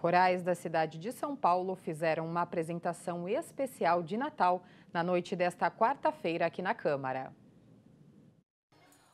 Corais da cidade de São Paulo fizeram uma apresentação especial de Natal na noite desta quarta-feira aqui na Câmara.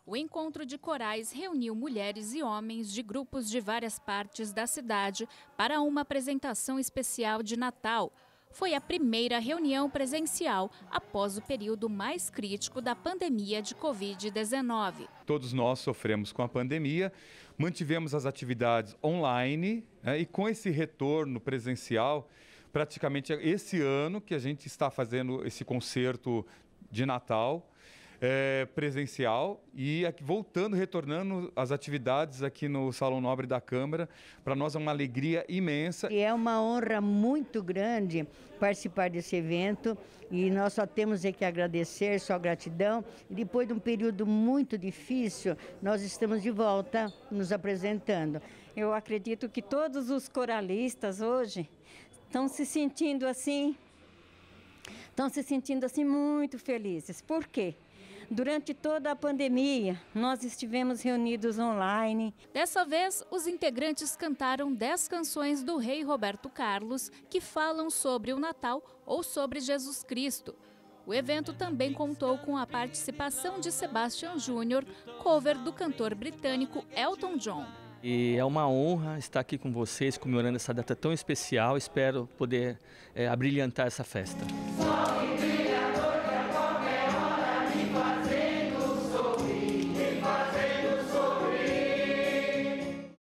O encontro de corais reuniu mulheres e homens de grupos de várias partes da cidade para uma apresentação especial de Natal – foi a primeira reunião presencial após o período mais crítico da pandemia de Covid-19. Todos nós sofremos com a pandemia, mantivemos as atividades online né, e com esse retorno presencial, praticamente esse ano que a gente está fazendo esse concerto de Natal é, presencial e aqui, voltando, retornando às atividades aqui no Salão Nobre da Câmara. Para nós é uma alegria imensa. E é uma honra muito grande participar desse evento e nós só temos é que agradecer, só gratidão. E depois de um período muito difícil, nós estamos de volta nos apresentando. Eu acredito que todos os coralistas hoje estão se sentindo assim, estão se sentindo assim muito felizes. Por quê? Durante toda a pandemia, nós estivemos reunidos online. Dessa vez, os integrantes cantaram 10 canções do rei Roberto Carlos que falam sobre o Natal ou sobre Jesus Cristo. O evento também contou com a participação de Sebastian Júnior, cover do cantor britânico Elton John. E é uma honra estar aqui com vocês comemorando essa data tão especial. Espero poder é, abrilhantar essa festa.